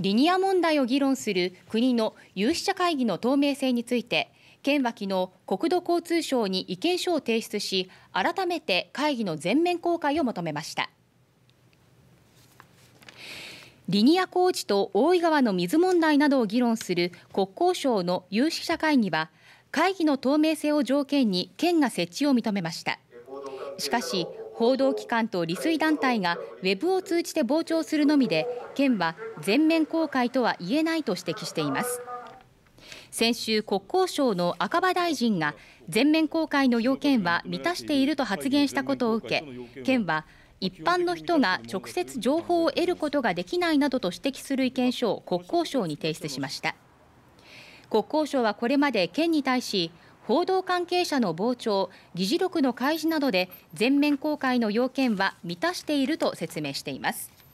リニア問題を議論する国の有識者会議の透明性について県は昨日国土交通省に意見書を提出し改めて会議の全面公開を求めましたリニア工事と大井川の水問題などを議論する国交省の有識者会議は会議の透明性を条件に県が設置を認めましたしかし報道機関と利水団体がウェブを通じて傍聴するのみで県は全面公開とは言えないと指摘しています先週国交省の赤羽大臣が全面公開の要件は満たしていると発言したことを受け県は一般の人が直接情報を得ることができないなどと指摘する意見書を国交省に提出しました国交省はこれまで県に対し報道関係者の傍聴、議事録の開示などで全面公開の要件は満たしていると説明しています。